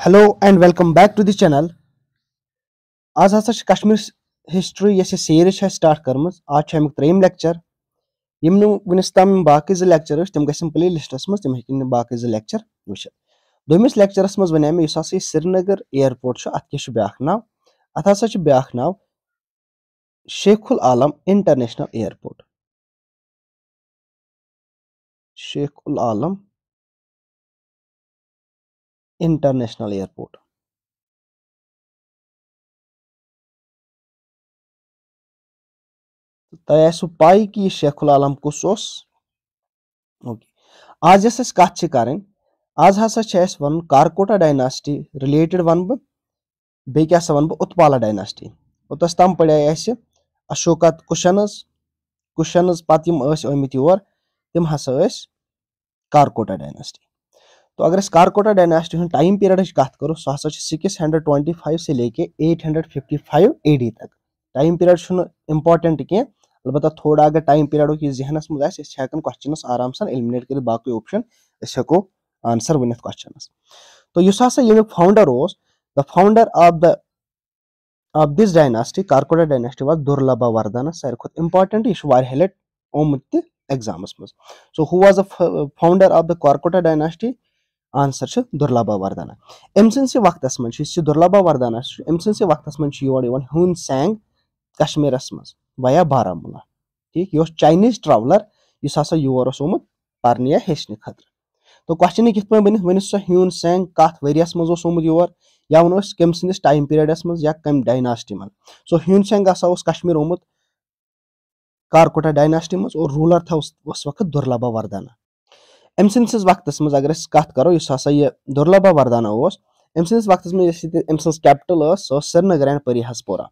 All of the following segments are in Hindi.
hello and welcome back to this channel आज हा कश्मीर हिस्ट्री ये सीरीज स्टार्ट करम आज अमुक त्रेम लेक्चर यम वनस तम बाकी जो लेक्चर तम ग प्ले लिस्टस मज तम हेकिन बाकी जो लेक्चर वुच दोमस लेक्चरस मज वन मे हसा श्रीनगर एयरपोर्ट अत क्या ब्या नाव अत हा ब्या नाव Sheikhul Alam international airport Sheikhul Alam international airport तय पाई कि शेखुल आलम कस ओके आज यस कथ कर आज हसा वन कारकोटा डायनास्टी रिलेटेड वन बह बे क्या वन उत्पाला डायनास्टी ओतस तम पड़े अशोका कुशनज कुशनज पत आमित योर तम हसा कारकोटा डायनास्टी तो अगर अस कारकोटा डायनेस्टी हूँ टाइम पीरियड कत करो तो सह हा सिक्स हंड्रेड ट्वेंटी फाइव से लेके eight hundred fifty five A D तक टाइम पीरियड इंपॉर्टेंट कह अलबत् थोड़ा अगर टाइम पीरियड तो ये जहनस मैं हेकान क्वेश्चनस आराम सान एलिमिनेट कर बाकी ऑप्शन हेको आंसर वन क्वेश्चन तो इस हा ये फाउंडर उस the founder of the of this dynasty Karkota dynasty was Durlabha Vardhana सारे खुद इंपॉर्टेंट यह लट आमुत एग्जाम मज so who was the founder of the Karkota dynasty answer چھُ دُرلبا وردانا أمۍ سٕنٛدۍ سٕے وقتَس منٛز چھُ یُس یہِ دُرلبا وردانا چھُ أمۍ سٕنٛدۍ سٕے وقتَس منٛز چھُ یور یِوان ہوٗن سینٛگ کشمیٖرَس منٛز ویا بارہمولہ ٹھیٖک یہِ اوس چاینیٖز ٹرٛاولَر یُس ہسا یور اوس آمُت پَرنہِ یا ہیٚچھنہِ خٲطرٕ تو کوسچن کِتھ پٲٹھۍ بٔنِتھ ؤنِو سُہ ہیوٗن سینٛگ کَتھ ؤریَس منٛز اوس آمُت یور یا وَنو أسۍ کٔمۍ سٕنٛدِس ٹایم پیٖریڈَس منٛز یا کَمہِ ڈایناسٹی منٛز سو ہیوٗن سینٛگ ہسا اوس کشمیٖر آمُت کارکوٹا ڈایناسٹی منٛز اور روٗلر تھاوُس اوس وقت دُرلبا وردانا أمۍ سٕنٛدِس وقتَس منٛز اگر أسۍ کَتھ کَرو یُس ہسا یہِ دُرلبھا وردانا اوس أمۍ سٕنٛدِس وقتَس منٛز یۄس ییٚتہِ أمۍ سٕنٛز کیٚپٹٕل ٲس سۄ ٲس سرینگر اینٛڈ پٔری ہَس پورہ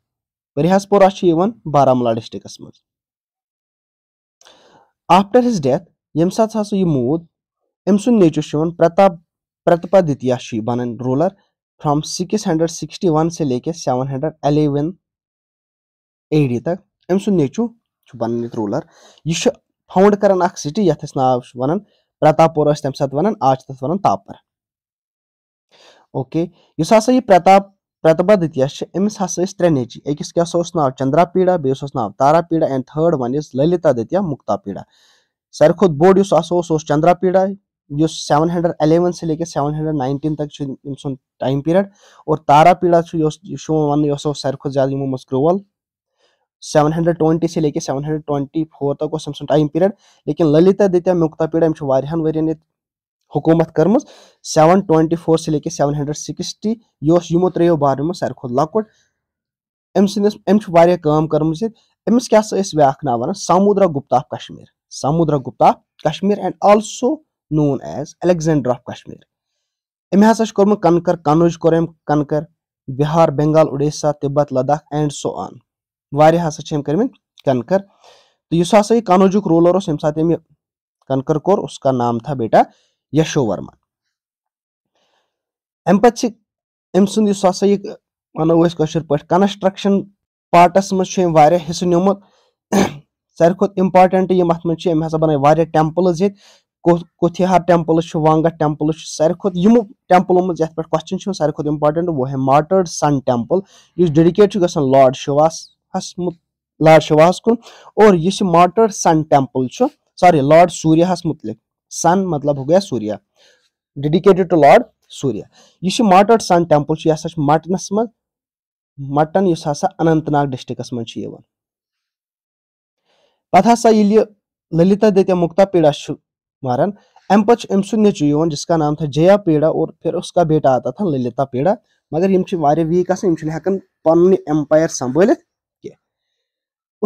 پٔری ہَس پورہ چھِ یِوان بارہمولہ ڈِسٹِرٛکَس منٛز آفٹر ہِز ڈیتھ ییٚمہِ ساتہٕ ہسا یہِ موٗد أمۍ سُنٛد نیٚچوٗ چھُ یِوان پرٛتاپ پرٛتپادِتیا چھُ یہِ بَنان ruler from six hundred sixty one سے لے کے seven hundred eleven A D تک أمۍ سُنٛد نیٚچوٗ چھُ بَنان ییٚتہِ روٗلَر یہِ چھُ فاوُنٛڈ کَران اَکھ سِٹی یَتھ أسۍ ناو چھُ وَنان प्रतापोर तम सात वन आज तथा वन तापर ओके इस हसा यह प्रताप प्रतिभा दित्या अमिस हसा त्रे नेची अकिस क्या नाव चंद्रा पीड़ा बेस नाव Tarapida and third one is Lalitaditya मुक्ता पीड़ा सारे खुद बोर्ड इस चंद्रा पीड़ा इस सेवन हंड्रेड एलेवन से लेकर सेवन हंड्रेड नाइनटीन तक टाइम पीरियड और तारा पीड़ा वन सारे खुद ज्यादा यमो मज क्रोवल 720 से लेके 724 तक ओस टाइम पीरियड लेकिन ललिता दित्या मुक्ता पीड़ा अम्हान वन ये हुकूमत कर्म सेवन ट्वेंटी फोर से लेके सेवन हंड्रेड सिक्सटी यह यमो त्रो बारो मे सारे खुद लकुट अम सम कम कर्म अमिस क्या ब्याख ना वन Samudragupta of Kashmir Samudragupta Kashmir and also known as Alexander of Kashmir हसा कर्म conquer Kannauj conquer Bihar Bengal Orissa Tibet Ladakh and so वारियाह हसा छे कर कनकर तो इस हसा ये रूलर उस साथ ये कनकर कोर उसका नाम था बेटा यशो वर्मा अम पे अम सुंद पे कंस्ट्रक्शन पार्टस मज हिस्सा नोमुत सारे खुद इम्पार्टेंट यम अत मज हसा बन टेम्पल्स ये कुथिहार टेम्पल्स वांगा टेम्पल्स सारे खुद यमो टेम्पलों मज पे क्वेश्चन सारे खुद इम्पार्टेंट वो है मार्टर्ड सन टेम्पल इस डेडिकेट गसन लॉर्ड शिवास ہس لارڈ شواہس کن और यह Martand sun temple sorry lord Surya मुतलिक सन मतलब हो गया Surya dedicated to lord Surya यह मार्टर सन टेम्पल यह हसा मटनस मज मटन इस हसा अनंत नाग डिस्ट्रिक्टस मज पत हसा ये ललिता दत्या मुक्ता पेड़ा मारन अम पे अम सुद नेचु जिसका नाम था जया पीड़ा और फिर उसका बेटा आता था ललिता पीड़ा मगर यम वीक हकान पे एम्पायर संभालित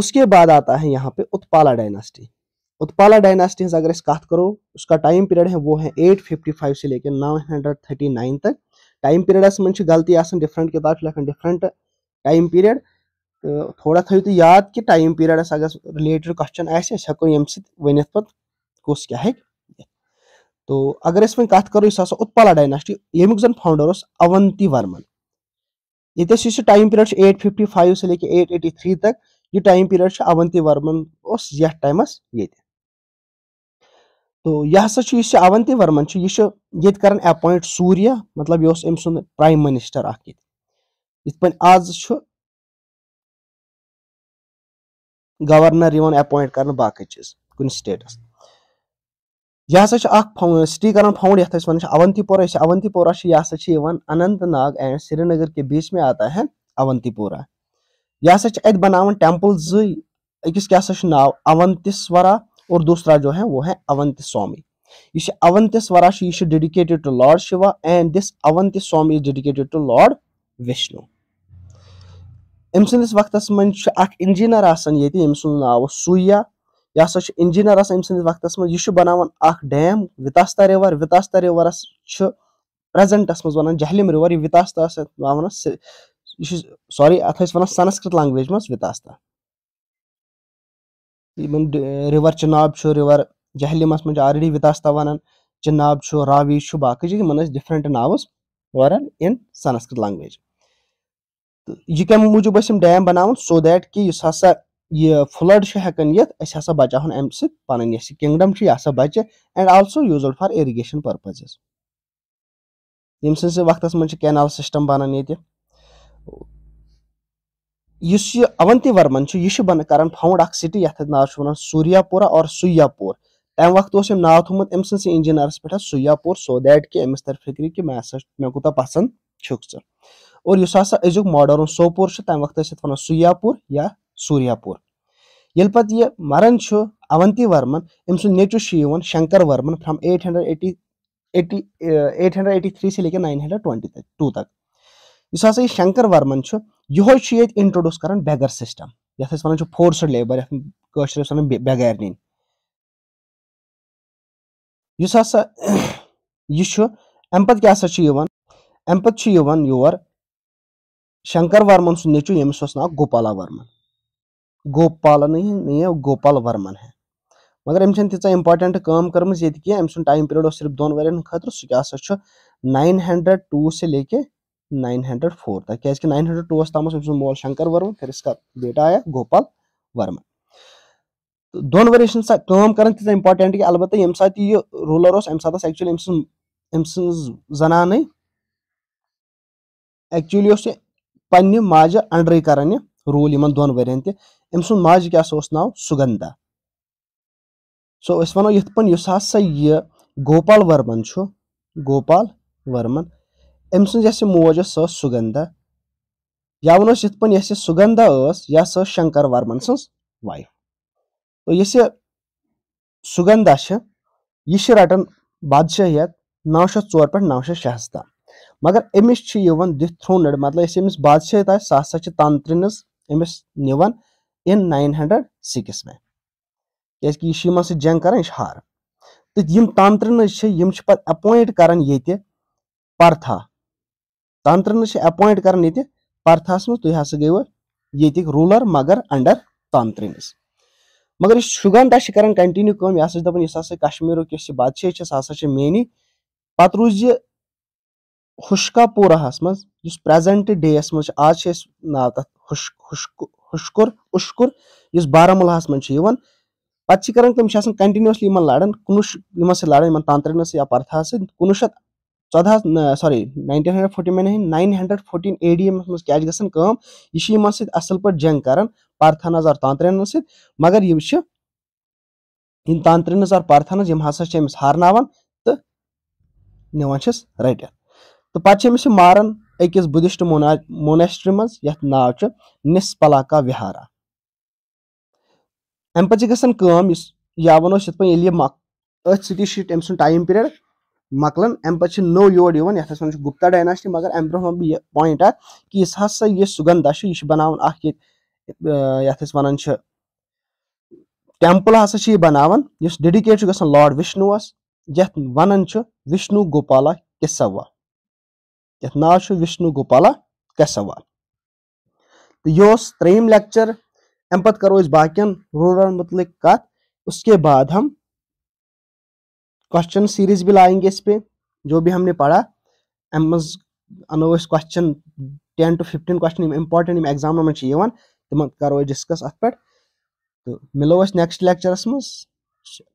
उसके बाद आता है यहाँ पे उत्पाला डायनास्टी उत्पाला डायनास्टी अगर इस बात करो उसका टाइम पीरियड है वो है 855 से लेकर 939 तक टाइम पीरियडस मन गलती डिफरेंट किताब लिखा डिफरेंट टाइम पीरियड थोड़ा थो तो याद कि टाइम पीरियडस अगर रिलेटेड क्वेश्चन आको यम सनित वन कस क्या हे तो अगर वे कत करो इस उत्पाला डायनास्टी यमुक जन फाउंडर अवंती वर्मन ये time period eight fifty five से लेकर तो तो तो एट एटी थ्री तक यह टाइम पीरियड अवंती वर्मन यथ टाइम ये तो यह हसा अवंती वर्मन यह अपॉइंट सूर्य मतलब यह अम सुंद प्राइम मिनिस्टर इत पे आज गवर्नर अपॉइंट कर बाकी चीज कटेटस स्टेटस यह सिटी कर फाउंड ये वन अवंतीपोरा अवंतीपोरा यह अनंत नाग एंड श्रीनगर के बीच में आता है अवंतीपोरा यह हसा अत बनावन टेम्पल जिस क्या हसा नाव अवंतिस्वरा और दूसरा जो है वो है अवंति स्वामी यह अवंतिस्वरा यह dedicated to lord Shiva and this Avantiswami is dedicated to lord Vishnu अम संदिस वक्त मे इंजीनियर ये सु नाव सूया यह हसा इंजीनियर अम संदिस वक्त मज बनान डैम वितास्ता रिवर वितास्ता रिवरस प्रजेंटस मन वन जहलिम रिवर यह वितास्ता वन یہِ چھُ سوری اَتھ ٲسۍ وَنان سَنسکرت لنٛگویج منٛز وِتاستھا یِمَن رِوَر چِناب چھُ رِوَر جہلِمَس منٛز چھِ آلریڈی وِتاستا وَنان چِناب چھُ راوی چھُ باقٕے چھِ یِمَن ٲسۍ ڈِفرَنٛٹ ناوٕز وَران اِن سَنسکرت لنٛگویج تہٕ یہِ کَمہِ موٗجوٗب ٲسۍ یِم ڈیم بَناوان سو دیٹ کہِ یُس ہسا یہِ فٕلَڈ چھُ ہٮ۪کان یِتھ أسۍ ہسا بَچاوہون اَمہِ سۭتۍ پَنٕنۍ یۄس یہِ کِنٛگڈَم چھِ یہِ ہسا بَچہِ and also used for irrigation purposes ییٚمہِ سٕنٛدِس وقتَس منٛز چھِ کینال سِسٹَم بَنان ییٚتہِ इस ये अवंती वर्मन यह बन कर फाउंड अख सिटी ये नाव वन सूर्यापुरा और सुयापुर तम वक्त उस नाव थोमुत अम सी इंजीनियरस पे सुयापुर सो दैट कि अम्स तर फिक्र कि मैं मे कूत पसंद और इस हा अजु मॉडर्न सोपुर तम वक्त वन सुयापुर या सूर्यापुर ये पे यह मरन अवंती वर्मन अम सु नेचु Shankarvarman from eight hundred eighty eighty eight hundred eighty three से लेकर नाइन हंड्रेड ट्वेंटी तक टू तक यस हसा यह शंकर वर्मन यो ये इंट्रोड्यूस कर बेगर सिस्टम ये वन फोर्स लेबर ये वन बेगर नीन इस हसा यह अम पे क्या अम पे योर शंकर वर्मन सुन नेचु यमिस ना गोपाला वर्मन गोपाल नहीं नहीं गोपाल वर्मन है मगर अम तीस इंपार्टेंट कम कर्म ये कम टाइम पीरियड सिर्फ दोन वर खुद सह नाइन हंड्रेड टू से लेके फोर था क्या इसके 902 तमस मोल शंकर वर्मा फिर इसका बेटा आया गोपाल वर्मन तो दोन वर काम कर तीस इंपार्टेंट कि अलबत् ये रूलर उस सात एक्चुअली अम सनान एक्चुअली पे माज अंडर करान रूल इन दोन वर तम सज माज क्या ना सुगंधा सो वनो वो ये गोपाल वर्मन गोपाल वर्मन أمۍ سٕنٛز یۄس یہِ موج ٲس سۄ ٲس سُگنٛدا یا وَنو أسۍ یِتھ پٲٹھۍ یۄس یہِ سُگنٛدا ٲس یا سۄ ٲس شنکر ورمن سٕنٛز وایف تو یۄس یہِ سُگنٛدا چھِ یہِ چھِ رَٹان بادشٲہیت نو شیٚتھ ژور پٮ۪ٹھ نو شیٚتھ شیٚہَس تام مگر أمِس چھِ یِوان دِتھ تھرونٕڈ مطلب یۄس أمِس بادشٲہیت آسہِ سُہ ہسا چھِ تنترٛنِس أمِس نِوان اِن ناین ہنڈرڈ سِکِس مےٚ کیٛازِکہِ یہِ چھِ یِمن سۭتۍ جنگ کران یہِ چھِ ہاران تہٕ یِم تانترٛنٕز چھِ یِم چھِ پَتہٕ ایپوینٹ کران ییٚتہِ پرتھا तंत्रन एपॉइंट कर पर्थस मे तुम हा गए ये रूलर मगर अंडर तंत्रन मगर इस शुगंडा से कहान कंटिन्यू कम यह दपान इस हा कश्मीर इस बादशाह सह हा मेनी पत् रूज यह हुशकापूर मस प्रजेंट डे यस मे आज से तथा हुशकुर उश्कुर इस बारह मन पत् कंटिन्यूसली लड़ान कनुश लड़ान तंत्रन या पर्थ सत्य कनुशत ژۄدہَس سوری ناینٹیٖن ہنٛڈرڈ فوٹی مین nine hundred fourteen A D یَس منٛز کیٛاہ چھِ گژھان کٲم یہِ چھِ یِمن سۭتۍ اَصٕل پٲٹھۍ جنگ کران پارتھانز آر تانترینَس سۭتۍ مگر یِم چھِ یِم تانترینٕز آر پارتھانز یِم ہسا چھِ أمِس ہارناوان تہٕ نِوان چھِس رٔٹِتھ تہٕ پَتہٕ چھِ أمِس یہِ ماران أکِس بُدھِسٹ مونا مونیسٹری منٛز یَتھ ناو چھُ نِسپلاکا وِہارا اَمہِ پَتہٕ چھِ گژھان کٲم یُس یا وَنو أسۍ یِتھ پٲٹھۍ ییٚلہِ یہِ أتھۍ سۭتی چھُ أمۍ سُنٛد ٹایم پیٖریڈ مۄکلان اَمہِ پَتہٕ چھِ نوٚو یور یِوان یَتھ أسۍ وَنان چھِ گُپتا ڈایناسٹی مگر اَمہِ برونٛہہ وَنہٕ بہٕ یہِ پویِنٛٹ اَکھ کہِ یُس ہَسا یہِ سُگنٛدا چھُ یہِ چھُ بَناوان اَکھ ییٚتہِ یَتھ أسۍ وَنان چھِ ٹٮ۪مپٕل ہَسا چھِ یہِ بَناوان یُس ڈیڈِکیٹ چھُ گژھان لاڈ وِشنوٗوَس یَتھ وَنان چھُ وِشنوٗ گوپالا کِسَوا یَتھ ناو چھُ وِشنوٗ گوپالا کیسَوا تہٕ یہِ اوس ترٛیٚیِم لیکچر اَمہِ پَتہٕ کَرو أسۍ باقیَن روٗرَن مُتعلِق کَتھ اس کے بعد ہم क्वेश्चन सीरीज भी लाएंगे इस पर जो भी हमने पढ़ा एमज अनोस question ten to fifteen question important exam मन यहां तम करो डिस्कस अत पे तो मिलो नेक्स्ट लेक्चरस मज